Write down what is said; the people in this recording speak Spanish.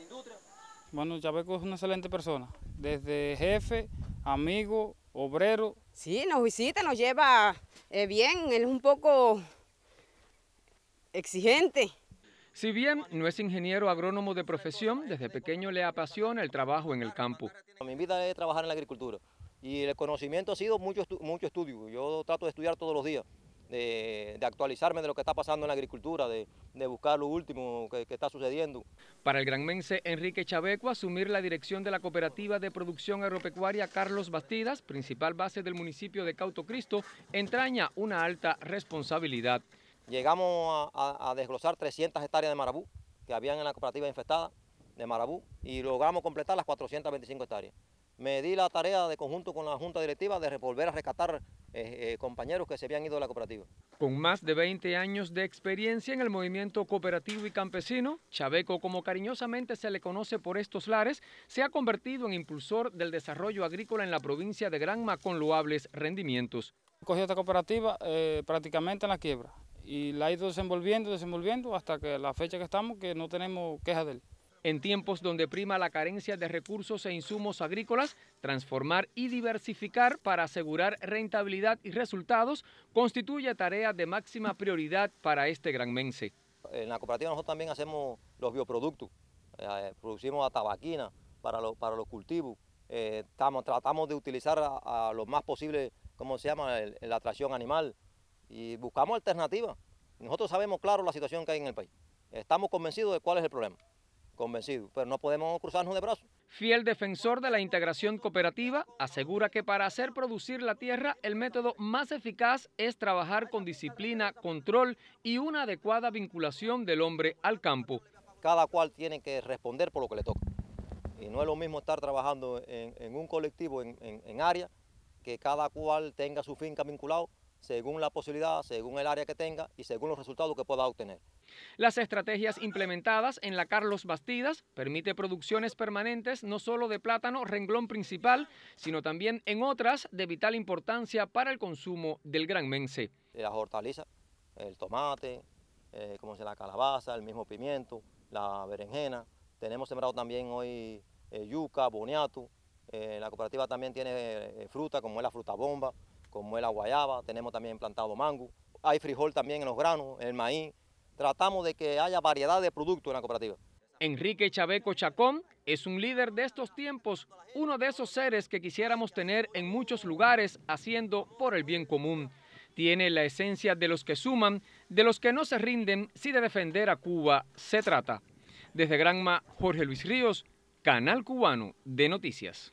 industria? Bueno, Chabeco es una excelente persona, desde jefe, amigo, obrero. Sí, nos visita, nos lleva eh, bien, él es un poco exigente. Si bien no es ingeniero agrónomo de profesión, desde pequeño le apasiona el trabajo en el campo. Mi vida es trabajar en la agricultura y el conocimiento ha sido mucho, mucho estudio. Yo trato de estudiar todos los días, de, actualizarme de lo que está pasando en la agricultura, de, buscar lo último que está sucediendo. Para el granmense Enrique Chaveco, asumir la dirección de la Cooperativa de Producción Agropecuaria Carlos Bastidas, principal base del municipio de Cauto Cristo, entraña una alta responsabilidad. Llegamos a, a desglosar 300 hectáreas de marabú que habían en la cooperativa infestada de marabú y logramos completar las 425 hectáreas me di la tarea de conjunto con la Junta Directiva de volver a rescatar eh, eh, compañeros que se habían ido de la cooperativa. Con más de 20 años de experiencia en el movimiento cooperativo y campesino, Chaveco, como cariñosamente se le conoce por estos lares, se ha convertido en impulsor del desarrollo agrícola en la provincia de Granma con loables rendimientos. Cogió esta cooperativa eh, prácticamente en la quiebra y la ha ido desenvolviendo, desenvolviendo hasta que la fecha que estamos que no tenemos queja de él. En tiempos donde prima la carencia de recursos e insumos agrícolas, transformar y diversificar para asegurar rentabilidad y resultados constituye tarea de máxima prioridad para este gran mense. En la cooperativa nosotros también hacemos los bioproductos, eh, producimos a tabaquina para, los cultivos, eh, tratamos de utilizar a, lo más posible, ¿cómo se llama?, la atracción animal y buscamos alternativas. Nosotros sabemos claro la situación que hay en el país. Estamos convencidos de cuál es el problema convencido, pero no podemos cruzarnos de brazos. Fiel defensor de la integración cooperativa, asegura que para hacer producir la tierra el método más eficaz es trabajar con disciplina, control y una adecuada vinculación del hombre al campo. Cada cual tiene que responder por lo que le toca. Y no es lo mismo estar trabajando en, un colectivo, en, en área, que cada cual tenga su finca vinculado según la posibilidad, según el área que tenga y según los resultados que pueda obtener. Las estrategias implementadas en la Carlos Bastidas permite producciones permanentes no solo de plátano renglón principal, sino también en otras de vital importancia para el consumo del gran mense. Las hortalizas, el tomate, eh, como se la calabaza, el mismo pimiento, la berenjena. Tenemos sembrado también hoy eh, yuca, boniato. Eh, la cooperativa también tiene fruta como es la fruta bomba como es la guayaba, tenemos también plantado mango, hay frijol también en los granos, el maíz. Tratamos de que haya variedad de productos en la cooperativa. Enrique Chaveco Chacón es un líder de estos tiempos, uno de esos seres que quisiéramos tener en muchos lugares haciendo por el bien común. Tiene la esencia de los que suman, de los que no se rinden si de defender a Cuba se trata. Desde Granma, Jorge Luis Ríos, Canal Cubano de Noticias.